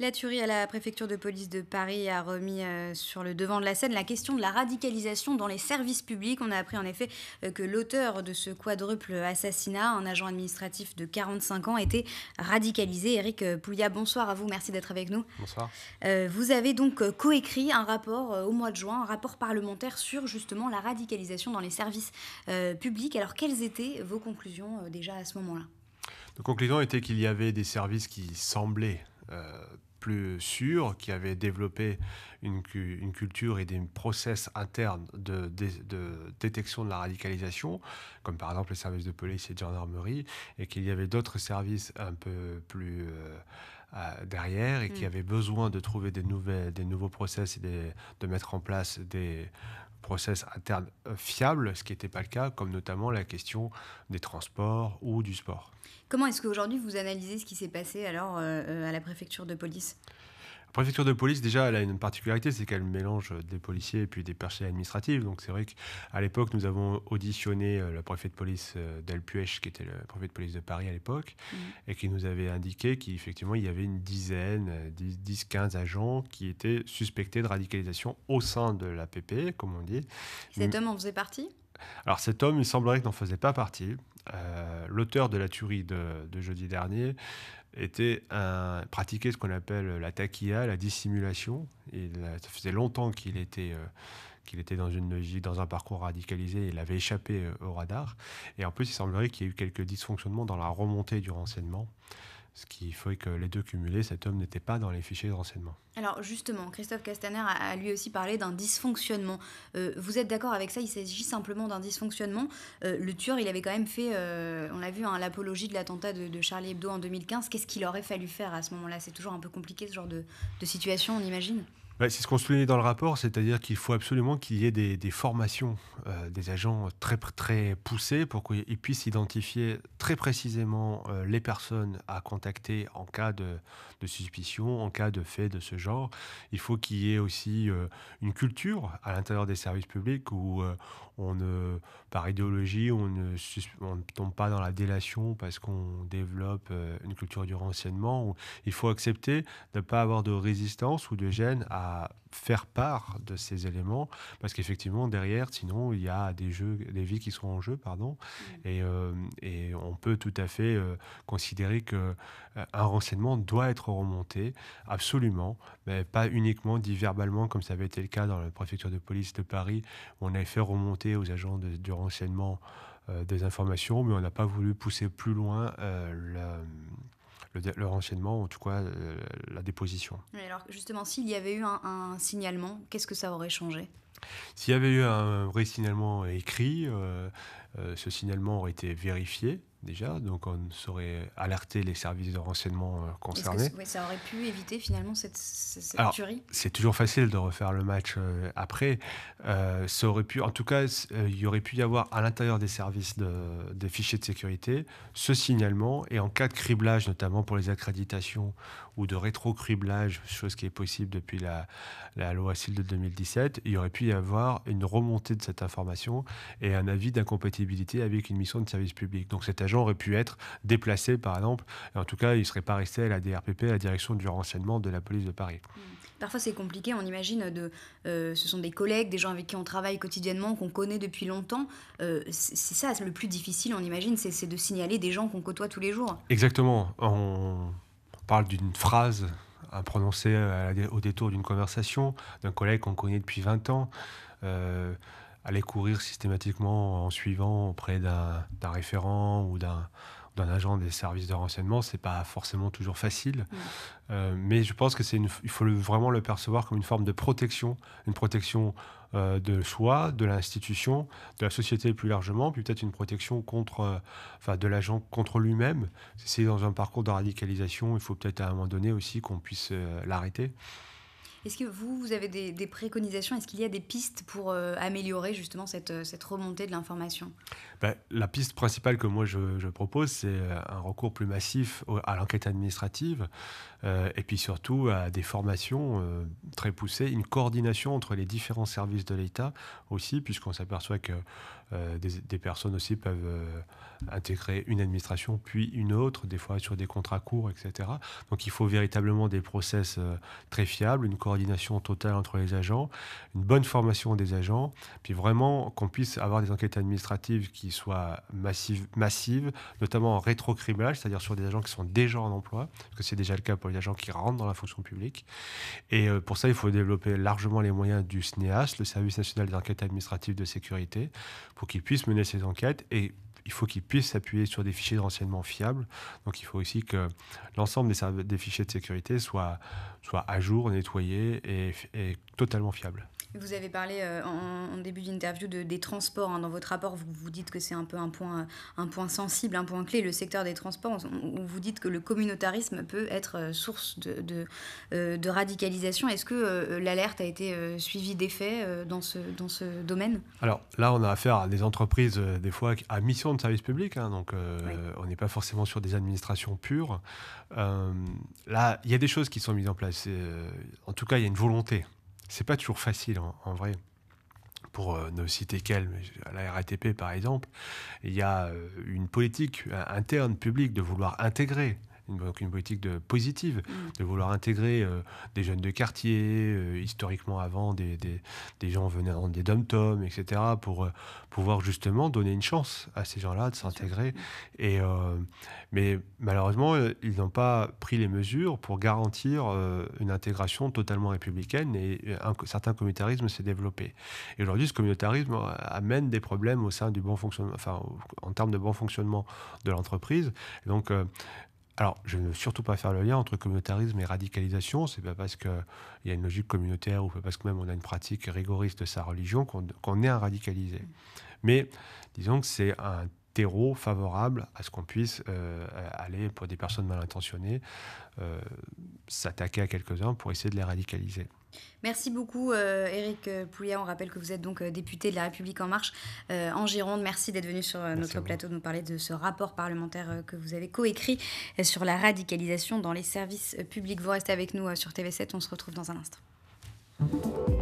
La tuerie à la préfecture de police de Paris a remis euh, sur le devant de la scène la question de la radicalisation dans les services publics. On a appris en effet euh, que l'auteur de ce quadruple assassinat, un agent administratif de 45 ans, était radicalisé. Eric euh, Pouya, bonsoir à vous, merci d'être avec nous. Bonsoir. Vous avez donc coécrit un rapport au mois de juin, un rapport parlementaire sur justement la radicalisation dans les services publics. Alors quelles étaient vos conclusions déjà à ce moment-là nos conclusions étaient qu'il y avait des services qui semblaient plus sûrs, qui avait développé une, une culture et des process internes de, détection de la radicalisation, comme par exemple les services de police et de gendarmerie, et qu'il y avait d'autres services un peu plus... Euh, euh, derrière et qui mm. avaient besoin de trouver des, nouvelles, des nouveaux process et de mettre en place des, process interne euh, fiable, ce qui n'était pas le cas, comme notamment la question des transports ou du sport. Comment est-ce qu'aujourd'hui vous analysez ce qui s'est passé alors euh, euh, à la préfecture de police la préfecture de police, déjà, elle a une particularité, c'est qu'elle mélange des policiers et puis des perchés administratifs. Donc c'est vrai qu'à l'époque, nous avons auditionné euh, le préfet de police euh, d'Alpuech, qui était le préfet de police de Paris à l'époque, mmh. et qui nous avait indiqué qu'effectivement, il y avait une dizaine, 10, euh, 15 agents qui étaient suspectés de radicalisation au sein de l'APP, comme on dit. Cet homme en faisait partie alors cet homme, il semblerait qu'il n'en faisait pas partie. L'auteur de la tuerie de, de jeudi dernier était pratiquait ce qu'on appelle la taquilla, la dissimulation. Il, ça faisait longtemps qu'il était, euh, qu'il était dans une logique, dans un parcours radicalisé. Il avait échappé euh, au radar. Et en plus, il semblerait qu'il y ait eu quelques dysfonctionnements dans la remontée du renseignement. Ce qui fait que les deux cumulés, cet homme n'était pas dans les fichiers de renseignement. Alors justement, Christophe Castaner a lui aussi parlé d'un dysfonctionnement. Euh, vous êtes d'accord avec ça Il s'agit simplement d'un dysfonctionnement. Euh, le tueur, il avait quand même fait, euh, on l'a vu, hein, l'apologie de l'attentat de, Charlie Hebdo en 2015. Qu'est-ce qu'il aurait fallu faire à ce moment-là C'est toujours un peu compliqué ce genre de situation, on imagine bah, c'est ce qu'on soulignait dans le rapport, c'est-à-dire qu'il faut absolument qu'il y ait des, formations euh, des agents très, très poussées pour qu'ils puissent identifier très précisément euh, les personnes à contacter en cas de, suspicion, en cas de fait de ce genre. Il faut qu'il y ait aussi euh, une culture à l'intérieur des services publics où par idéologie, on ne, on ne tombe pas dans la délation parce qu'on développe euh, une culture du renseignement. Il faut accepter de ne pas avoir de résistance ou de gêne à faire part de ces éléments parce qu'effectivement derrière sinon il y a des jeux des vies qui sont en jeu pardon mmh. et, euh, et on peut tout à fait euh, considérer que euh, un renseignement doit être remonté absolument mais pas uniquement dit verbalement comme ça avait été le cas dans la préfecture de police de Paris où on avait fait remonter aux agents du renseignement des informations mais on n'a pas voulu pousser plus loin la le, leur enchaînement, en tout cas euh, la déposition. alors justement, s'il y avait eu un, signalement, qu'est-ce que ça aurait changé S'il y avait eu un vrai signalement écrit, euh, euh, ce signalement aurait été vérifié déjà, donc on saurait alerter les services de renseignement euh, concernés. ça aurait pu éviter finalement cette, tuerie C'est toujours facile de refaire le match euh, après. Euh, ça aurait pu, en tout cas, il y aurait pu y avoir à l'intérieur des services de, des fichiers de sécurité ce signalement et en cas de criblage, notamment pour les accréditations ou de rétro-criblage, chose qui est possible depuis la, loi SIL de 2017, il y aurait pu y avoir une remontée de cette information et un avis d'incompatibilité avec une mission de service public. Donc cet agent aurait pu être déplacé, par exemple. en tout cas, il ne serait pas resté à la DRPP, à la direction du renseignement de la police de Paris. Mm. Parfois, c'est compliqué, on imagine. De, euh, ce sont des collègues, des gens avec qui on travaille quotidiennement, qu'on connaît depuis longtemps. Euh, c'est ça, le plus difficile, on imagine, c'est de signaler des gens qu'on côtoie tous les jours. Exactement. On parle d'une phrase à prononcer au détour d'une conversation d'un collègue qu'on connaît depuis 20 ans. Euh, aller courir systématiquement en suivant auprès d'un référent ou d'un agent des services de renseignement, c'est pas forcément toujours facile, mm. euh, mais je pense que c'est il faut vraiment le percevoir comme une forme de protection, une protection euh, de soi, de l'institution, de la société plus largement, puis peut-être une protection contre, euh, de l'agent contre lui-même. Si c'est dans un parcours de radicalisation, il faut peut-être à un moment donné aussi qu'on puisse l'arrêter. Est-ce que vous, vous avez des, préconisations Est-ce qu'il y a des pistes pour euh, améliorer justement cette, euh, cette remontée de l'information bah, La piste principale que moi je, propose, c'est euh, un recours plus massif à l'enquête administrative et puis surtout à des formations très poussées, une coordination entre les différents services de l'État aussi, puisqu'on s'aperçoit que des, des, personnes aussi peuvent intégrer une administration puis une autre, des fois sur des contrats courts, etc. Donc il faut véritablement des process très fiables, une coordination coordination totale entre les agents, une bonne formation des agents, puis vraiment qu'on puisse avoir des enquêtes administratives qui soient massives, massives notamment en rétro criminal c'est-à-dire sur des agents qui sont déjà en emploi, parce que c'est déjà le cas pour les agents qui rentrent dans la fonction publique. Et euh, pour ça, il faut développer largement les moyens du SNEAS, e le Service national des enquêtes administratives de sécurité, pour qu'il puisse mener ces enquêtes et il faut qu'ils puissent s'appuyer sur des fichiers de renseignement fiables. Donc il faut aussi que l'ensemble des, des, fichiers de sécurité soient, à jour, nettoyés et, et totalement fiables. Vous avez parlé euh, en, début d'interview de, des transports. Hein. Dans votre rapport, vous, vous dites que c'est un peu un point, un point sensible, un point clé, le secteur des transports. où vous dites que le communautarisme peut être euh, source de, euh, de, radicalisation. Est-ce que l'alerte a été suivie d'effet dans, ce, dans ce domaine Alors là, on a affaire à des entreprises, des fois, à mission de service public. Hein. donc on n'est pas forcément sur des administrations pures. là, il y a des choses qui sont mises en place. en tout cas, il y a une volonté c'est pas toujours facile en, vrai pour euh, ne citer qu'elle, à la RATP par exemple, il y a euh, une politique interne publique de vouloir intégrer une, une politique de, positive, mm. de vouloir intégrer euh, des jeunes de quartier, euh, historiquement avant, des, des, des gens venant des dom-toms, etc., pour euh, pouvoir justement donner une chance à ces gens-là de s'intégrer. Mm. Et, mais malheureusement, ils n'ont pas pris les mesures pour garantir une intégration totalement républicaine et un, certain communautarisme s'est développé. Et aujourd'hui, ce communautarisme amène des problèmes au sein du bon fonctionnement, enfin, en termes de bon fonctionnement de l'entreprise. Donc, alors, je ne veux surtout pas faire le lien entre communautarisme et radicalisation. C'est pas parce qu'il y a une logique communautaire ou parce que même on a une pratique rigoriste de sa religion qu'on est un radicalisé. Mm. Mais disons que c'est un terreau favorable à ce qu'on puisse euh, aller pour des personnes mal intentionnées euh, s'attaquer à quelques-uns pour essayer de les radicaliser. Merci beaucoup Eric euh, euh, Poulia. On rappelle que vous êtes donc euh, député de la République en marche en Gironde. Merci d'être venu sur notre plateau de nous parler de ce rapport parlementaire que vous avez coécrit sur la radicalisation dans les services publics. Vous restez avec nous sur TV7, on se retrouve dans un instant.